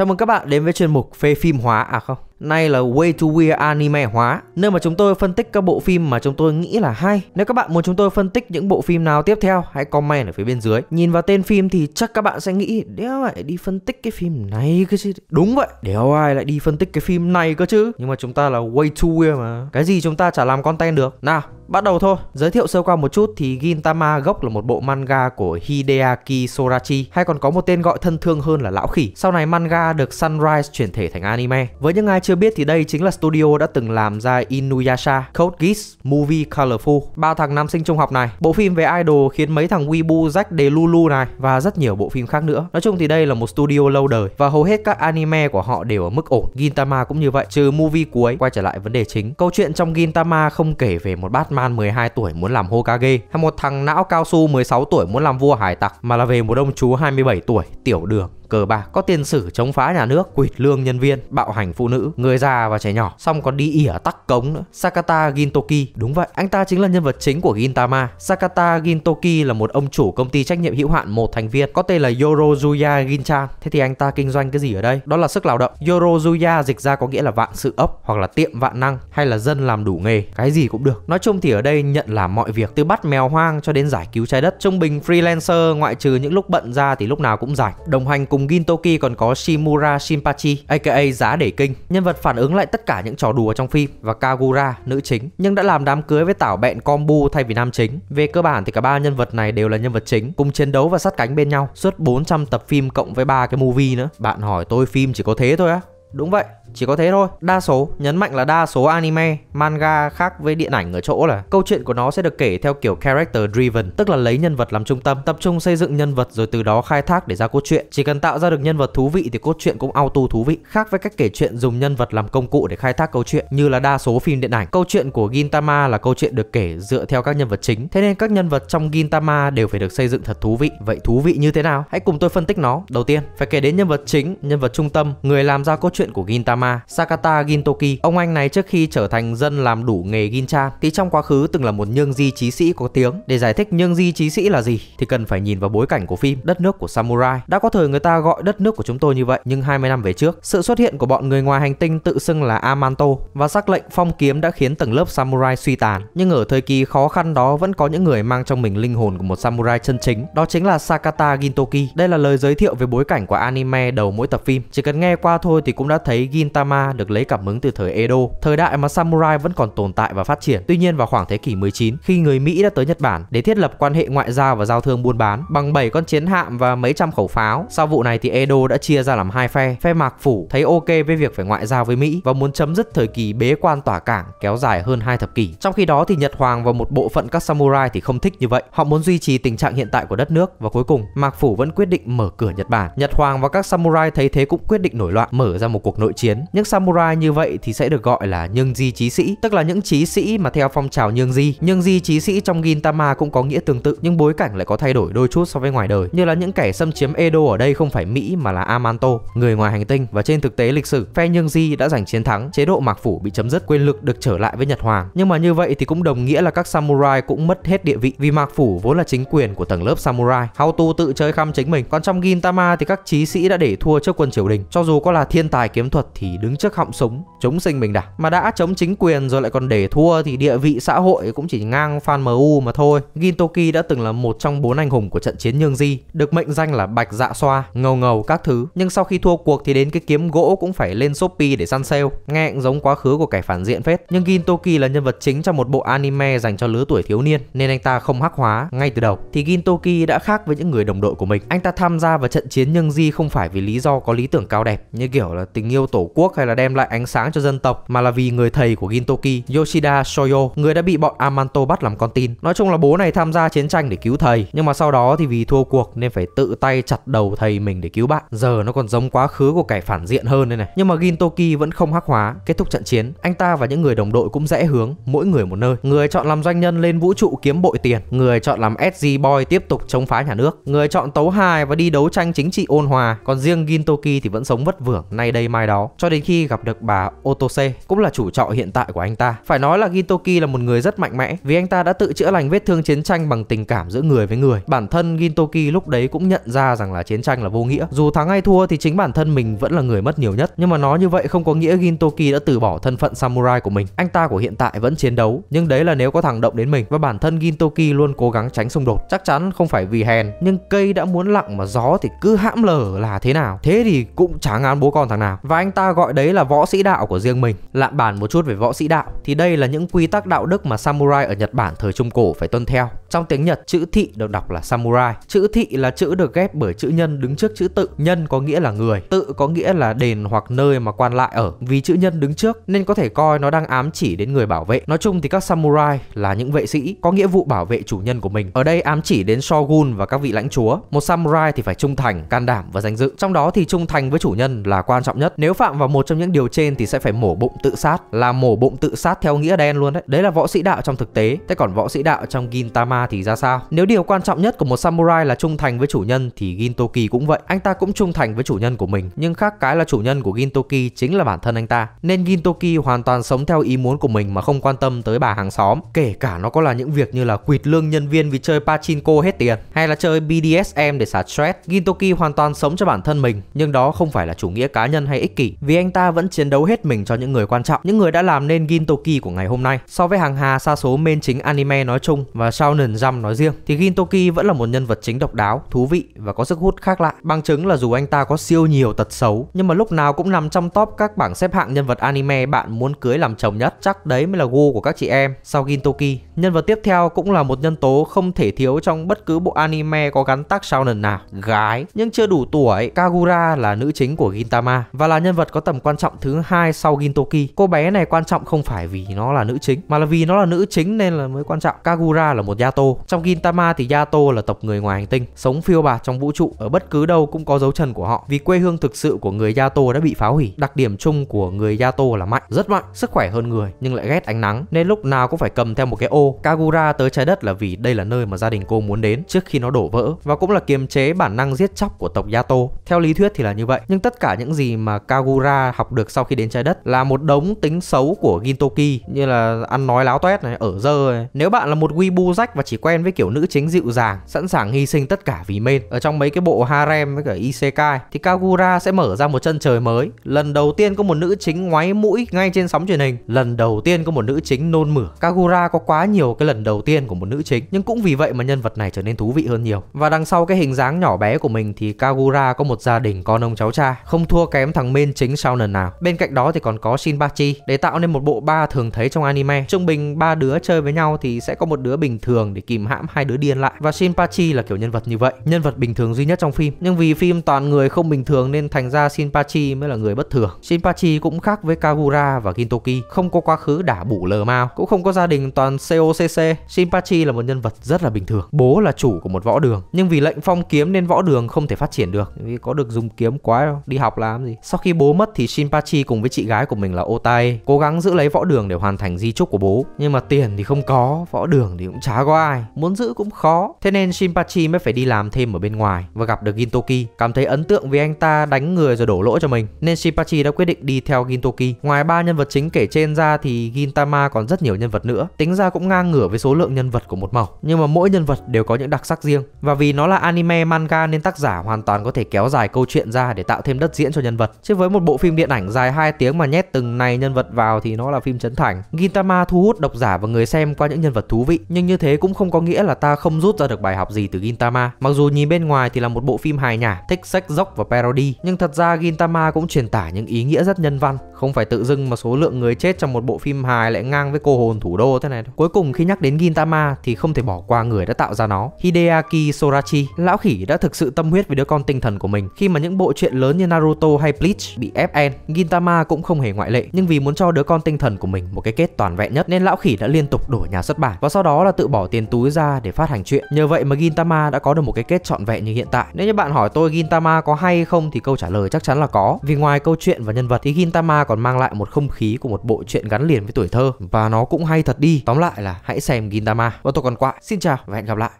Chào mừng các bạn đến với chuyên mục phê phim hóa à không nay là Way to Weird Anime hóa, nơi mà chúng tôi phân tích các bộ phim mà chúng tôi nghĩ là hay. Nếu các bạn muốn chúng tôi phân tích những bộ phim nào tiếp theo, hãy comment ở phía bên dưới. Nhìn vào tên phim thì chắc các bạn sẽ nghĩ, đéo lại đi phân tích cái phim này cơ chứ. Đúng vậy, đéo ai lại đi phân tích cái phim này cơ chứ. Nhưng mà chúng ta là Way to Weird mà. Cái gì chúng ta chả làm content được. Nào, Bắt đầu thôi, giới thiệu sơ qua một chút thì Gintama gốc là một bộ manga của Hideaki Sorachi hay còn có một tên gọi thân thương hơn là Lão Khỉ. Sau này manga được Sunrise chuyển thể thành anime. Với những ai chưa chưa biết thì đây chính là studio đã từng làm ra Inuyasha, Code Geass, Movie Colorful. Ba thằng nam sinh trung học này, bộ phim về idol khiến mấy thằng Weibo Jack, đề Lulu này và rất nhiều bộ phim khác nữa. Nói chung thì đây là một studio lâu đời và hầu hết các anime của họ đều ở mức ổn. Gintama cũng như vậy, trừ movie cuối quay trở lại vấn đề chính. Câu chuyện trong Gintama không kể về một Batman 12 tuổi muốn làm Hokage hay một thằng não cao su 16 tuổi muốn làm vua hải tặc mà là về một ông chú 27 tuổi tiểu đường cờ bạc, có tiền sử chống phá nhà nước, quỵt lương nhân viên, bạo hành phụ nữ, người già và trẻ nhỏ, xong còn đi ỉa tắc cống nữa. Sakata Gintoki, đúng vậy, anh ta chính là nhân vật chính của Gintama. Sakata Gintoki là một ông chủ công ty trách nhiệm hữu hạn một thành viên có tên là Yorozuya Ginchan. Thế thì anh ta kinh doanh cái gì ở đây? Đó là sức lao động. Yorozuya dịch ra có nghĩa là vạn sự ốc hoặc là tiệm vạn năng hay là dân làm đủ nghề, cái gì cũng được. Nói chung thì ở đây nhận làm mọi việc từ bắt mèo hoang cho đến giải cứu trái đất. Trung bình freelancer ngoại trừ những lúc bận ra thì lúc nào cũng rảnh, đồng hành cùng cùng Gintoki còn có Shimura Shinpachi, aka Giá Để Kinh, nhân vật phản ứng lại tất cả những trò đùa trong phim và Kagura, nữ chính, nhưng đã làm đám cưới với tảo bẹn combo thay vì nam chính. Về cơ bản thì cả ba nhân vật này đều là nhân vật chính, cùng chiến đấu và sát cánh bên nhau suốt 400 tập phim cộng với ba cái movie nữa. Bạn hỏi tôi phim chỉ có thế thôi á. Đúng vậy, chỉ có thế thôi. Đa số, nhấn mạnh là đa số anime, manga khác với điện ảnh ở chỗ là câu chuyện của nó sẽ được kể theo kiểu character driven, tức là lấy nhân vật làm trung tâm, tập trung xây dựng nhân vật rồi từ đó khai thác để ra cốt truyện. Chỉ cần tạo ra được nhân vật thú vị thì cốt truyện cũng auto thú vị, khác với cách kể chuyện dùng nhân vật làm công cụ để khai thác câu chuyện như là đa số phim điện ảnh. Câu chuyện của Gintama là câu chuyện được kể dựa theo các nhân vật chính, thế nên các nhân vật trong Gintama đều phải được xây dựng thật thú vị. Vậy thú vị như thế nào? Hãy cùng tôi phân tích nó. Đầu tiên, phải kể đến nhân vật chính, nhân vật trung tâm, người làm ra cốt truyện chuyện của Gintama, Sakata Gintoki. Ông anh này trước khi trở thành dân làm đủ nghề Ginchan thì trong quá khứ từng là một nhương di trí sĩ có tiếng. Để giải thích nhương di trí sĩ là gì thì cần phải nhìn vào bối cảnh của phim Đất nước của Samurai. Đã có thời người ta gọi đất nước của chúng tôi như vậy nhưng 20 năm về trước, sự xuất hiện của bọn người ngoài hành tinh tự xưng là Amanto và sắc lệnh phong kiếm đã khiến tầng lớp Samurai suy tàn. Nhưng ở thời kỳ khó khăn đó vẫn có những người mang trong mình linh hồn của một Samurai chân chính, đó chính là Sakata Gintoki. Đây là lời giới thiệu về bối cảnh của anime đầu mỗi tập phim. Chỉ cần nghe qua thôi thì cũng đã thấy Gintama được lấy cảm hứng từ thời Edo, thời đại mà samurai vẫn còn tồn tại và phát triển. Tuy nhiên vào khoảng thế kỷ 19, khi người Mỹ đã tới Nhật Bản để thiết lập quan hệ ngoại giao và giao thương buôn bán bằng 7 con chiến hạm và mấy trăm khẩu pháo, sau vụ này thì Edo đã chia ra làm hai phe. Phe Mạc phủ thấy ok với việc phải ngoại giao với Mỹ và muốn chấm dứt thời kỳ bế quan tỏa cảng kéo dài hơn hai thập kỷ. Trong khi đó thì Nhật Hoàng và một bộ phận các samurai thì không thích như vậy. Họ muốn duy trì tình trạng hiện tại của đất nước và cuối cùng Mạc phủ vẫn quyết định mở cửa Nhật Bản. Nhật Hoàng và các samurai thấy thế cũng quyết định nổi loạn, mở ra một một cuộc nội chiến. Những samurai như vậy thì sẽ được gọi là nhương di chí sĩ, tức là những chí sĩ mà theo phong trào nhương di. Nhương di chí sĩ trong Gintama cũng có nghĩa tương tự, nhưng bối cảnh lại có thay đổi đôi chút so với ngoài đời. Như là những kẻ xâm chiếm Edo ở đây không phải Mỹ mà là Amanto, người ngoài hành tinh và trên thực tế lịch sử, phe nhương di đã giành chiến thắng, chế độ mạc phủ bị chấm dứt, quyền lực được trở lại với Nhật Hoàng. Nhưng mà như vậy thì cũng đồng nghĩa là các samurai cũng mất hết địa vị vì mạc phủ vốn là chính quyền của tầng lớp samurai. Hao tu tự chơi khăm chính mình. Còn trong Gintama thì các chí sĩ đã để thua trước quân triều đình. Cho dù có là thiên tài kiếm thuật thì đứng trước họng súng chống sinh mình đã mà đã chống chính quyền rồi lại còn để thua thì địa vị xã hội cũng chỉ ngang Fan MU mà thôi Gintoki đã từng là một trong bốn anh hùng của trận chiến Nhương Di được mệnh danh là bạch dạ xoa ngầu ngầu các thứ nhưng sau khi thua cuộc thì đến cái kiếm gỗ cũng phải lên Shopee để săn sale nghe giống quá khứ của kẻ phản diện phết nhưng Gintoki là nhân vật chính trong một bộ anime dành cho lứa tuổi thiếu niên nên anh ta không hắc hóa ngay từ đầu thì Gintoki đã khác với những người đồng đội của mình anh ta tham gia vào trận chiến Nhương Di không phải vì lý do có lý tưởng cao đẹp như kiểu là tình tình yêu tổ quốc hay là đem lại ánh sáng cho dân tộc mà là vì người thầy của Gintoki, Yoshida Shoyo, người đã bị bọn Amanto bắt làm con tin. Nói chung là bố này tham gia chiến tranh để cứu thầy, nhưng mà sau đó thì vì thua cuộc nên phải tự tay chặt đầu thầy mình để cứu bạn. Giờ nó còn giống quá khứ của kẻ phản diện hơn đây này. Nhưng mà Gintoki vẫn không hắc hóa, kết thúc trận chiến, anh ta và những người đồng đội cũng rẽ hướng, mỗi người một nơi. Người chọn làm doanh nhân lên vũ trụ kiếm bội tiền, người chọn làm SG boy tiếp tục chống phá nhà nước, người chọn tấu hài và đi đấu tranh chính trị ôn hòa, còn riêng Gintoki thì vẫn sống vất vưởng nay đây đây mai đó cho đến khi gặp được bà Otose, cũng là chủ trọ hiện tại của anh ta. Phải nói là Gintoki là một người rất mạnh mẽ vì anh ta đã tự chữa lành vết thương chiến tranh bằng tình cảm giữa người với người. Bản thân Gintoki lúc đấy cũng nhận ra rằng là chiến tranh là vô nghĩa. Dù thắng hay thua thì chính bản thân mình vẫn là người mất nhiều nhất, nhưng mà nó như vậy không có nghĩa Gintoki đã từ bỏ thân phận samurai của mình. Anh ta của hiện tại vẫn chiến đấu, nhưng đấy là nếu có thằng động đến mình và bản thân Gintoki luôn cố gắng tránh xung đột. Chắc chắn không phải vì hèn, nhưng cây đã muốn lặng mà gió thì cứ hãm lở là thế nào. Thế thì cũng chả ngán bố con thằng nào nào và anh ta gọi đấy là võ sĩ đạo của riêng mình lạm bàn một chút về võ sĩ đạo thì đây là những quy tắc đạo đức mà samurai ở Nhật Bản thời Trung Cổ phải tuân theo trong tiếng Nhật chữ thị được đọc là samurai chữ thị là chữ được ghép bởi chữ nhân đứng trước chữ tự nhân có nghĩa là người tự có nghĩa là đền hoặc nơi mà quan lại ở vì chữ nhân đứng trước nên có thể coi nó đang ám chỉ đến người bảo vệ nói chung thì các samurai là những vệ sĩ có nghĩa vụ bảo vệ chủ nhân của mình ở đây ám chỉ đến shogun và các vị lãnh chúa một samurai thì phải trung thành can đảm và danh dự trong đó thì trung thành với chủ nhân là quan trọng nhất. Nếu phạm vào một trong những điều trên thì sẽ phải mổ bụng tự sát, là mổ bụng tự sát theo nghĩa đen luôn đấy. Đấy là võ sĩ đạo trong thực tế. Thế còn võ sĩ đạo trong Gintama thì ra sao? Nếu điều quan trọng nhất của một samurai là trung thành với chủ nhân thì Gintoki cũng vậy. Anh ta cũng trung thành với chủ nhân của mình, nhưng khác cái là chủ nhân của Gintoki chính là bản thân anh ta. Nên Gintoki hoàn toàn sống theo ý muốn của mình mà không quan tâm tới bà hàng xóm, kể cả nó có là những việc như là quỵt lương nhân viên vì chơi pachinko hết tiền hay là chơi BDSM để xả stress. Gintoki hoàn toàn sống cho bản thân mình, nhưng đó không phải là chủ nghĩa cá nhân hay ích kỷ vì anh ta vẫn chiến đấu hết mình cho những người quan trọng, những người đã làm nên Gintoki của ngày hôm nay. So với hàng hà xa số main chính anime nói chung và Shonen Jump nói riêng thì Gintoki vẫn là một nhân vật chính độc đáo, thú vị và có sức hút khác lạ. Bằng chứng là dù anh ta có siêu nhiều tật xấu nhưng mà lúc nào cũng nằm trong top các bảng xếp hạng nhân vật anime bạn muốn cưới làm chồng nhất, chắc đấy mới là gu của các chị em. Sau Gintoki, nhân vật tiếp theo cũng là một nhân tố không thể thiếu trong bất cứ bộ anime có gắn tác Shonen nào, gái. Nhưng chưa đủ tuổi, Kagura là nữ chính của Gintama và là nhân vật có tầm quan trọng thứ hai sau Gintoki. Cô bé này quan trọng không phải vì nó là nữ chính, mà là vì nó là nữ chính nên là mới quan trọng. Kagura là một Yato. Trong Gintama thì Yato là tộc người ngoài hành tinh, sống phiêu bạt trong vũ trụ, ở bất cứ đâu cũng có dấu chân của họ. Vì quê hương thực sự của người Yato đã bị phá hủy. Đặc điểm chung của người Yato là mạnh, rất mạnh, sức khỏe hơn người nhưng lại ghét ánh nắng nên lúc nào cũng phải cầm theo một cái ô. Kagura tới trái đất là vì đây là nơi mà gia đình cô muốn đến trước khi nó đổ vỡ và cũng là kiềm chế bản năng giết chóc của tộc Yato. Theo lý thuyết thì là như vậy, nhưng tất cả những gì mà mà Kagura học được sau khi đến trái đất là một đống tính xấu của Gintoki như là ăn nói láo toét này, ở dơ này. Nếu bạn là một Weibo rách và chỉ quen với kiểu nữ chính dịu dàng, sẵn sàng hy sinh tất cả vì men ở trong mấy cái bộ harem với cả isekai thì Kagura sẽ mở ra một chân trời mới. Lần đầu tiên có một nữ chính ngoáy mũi ngay trên sóng truyền hình, lần đầu tiên có một nữ chính nôn mửa. Kagura có quá nhiều cái lần đầu tiên của một nữ chính, nhưng cũng vì vậy mà nhân vật này trở nên thú vị hơn nhiều. Và đằng sau cái hình dáng nhỏ bé của mình thì Kagura có một gia đình con ông cháu cha, không thua kém thằng thằng main chính sau lần nào. Bên cạnh đó thì còn có Shinbachi để tạo nên một bộ ba thường thấy trong anime. Trung bình ba đứa chơi với nhau thì sẽ có một đứa bình thường để kìm hãm hai đứa điên lại và Shinpachi là kiểu nhân vật như vậy, nhân vật bình thường duy nhất trong phim. Nhưng vì phim toàn người không bình thường nên thành ra Shinpachi mới là người bất thường. Shinpachi cũng khác với Kagura và Kintoki, không có quá khứ đả bủ lờ mao, cũng không có gia đình toàn COCC. Shinpachi là một nhân vật rất là bình thường. Bố là chủ của một võ đường, nhưng vì lệnh phong kiếm nên võ đường không thể phát triển được, vì có được dùng kiếm quá đâu, đi học làm gì. Sau khi bố mất thì Shinpachi cùng với chị gái của mình là Otai cố gắng giữ lấy võ đường để hoàn thành di chúc của bố. Nhưng mà tiền thì không có, võ đường thì cũng chả có ai, muốn giữ cũng khó. Thế nên Shinpachi mới phải đi làm thêm ở bên ngoài và gặp được Gintoki, cảm thấy ấn tượng vì anh ta đánh người rồi đổ lỗi cho mình. Nên Shinpachi đã quyết định đi theo Gintoki. Ngoài ba nhân vật chính kể trên ra thì Gintama còn rất nhiều nhân vật nữa, tính ra cũng ngang ngửa với số lượng nhân vật của một màu. Nhưng mà mỗi nhân vật đều có những đặc sắc riêng và vì nó là anime manga nên tác giả hoàn toàn có thể kéo dài câu chuyện ra để tạo thêm đất diễn cho nhân vật vật chứ với một bộ phim điện ảnh dài 2 tiếng mà nhét từng này nhân vật vào thì nó là phim chấn thành Gintama thu hút độc giả và người xem qua những nhân vật thú vị nhưng như thế cũng không có nghĩa là ta không rút ra được bài học gì từ Gintama mặc dù nhìn bên ngoài thì là một bộ phim hài nhả thích sách dốc và parody nhưng thật ra Gintama cũng truyền tải những ý nghĩa rất nhân văn không phải tự dưng mà số lượng người chết trong một bộ phim hài lại ngang với cô hồn thủ đô thế này đâu. cuối cùng khi nhắc đến Gintama thì không thể bỏ qua người đã tạo ra nó Hideaki Sorachi lão khỉ đã thực sự tâm huyết với đứa con tinh thần của mình khi mà những bộ truyện lớn như Naruto hay Bleach bị ép FN, Gintama cũng không hề ngoại lệ. Nhưng vì muốn cho đứa con tinh thần của mình một cái kết toàn vẹn nhất nên lão khỉ đã liên tục đổi nhà xuất bản và sau đó là tự bỏ tiền túi ra để phát hành chuyện. Nhờ vậy mà Gintama đã có được một cái kết trọn vẹn như hiện tại. Nếu như bạn hỏi tôi Gintama có hay không thì câu trả lời chắc chắn là có. Vì ngoài câu chuyện và nhân vật thì Gintama còn mang lại một không khí của một bộ truyện gắn liền với tuổi thơ và nó cũng hay thật đi. Tóm lại là hãy xem Gintama. Và tôi còn quạ. Xin chào và hẹn gặp lại.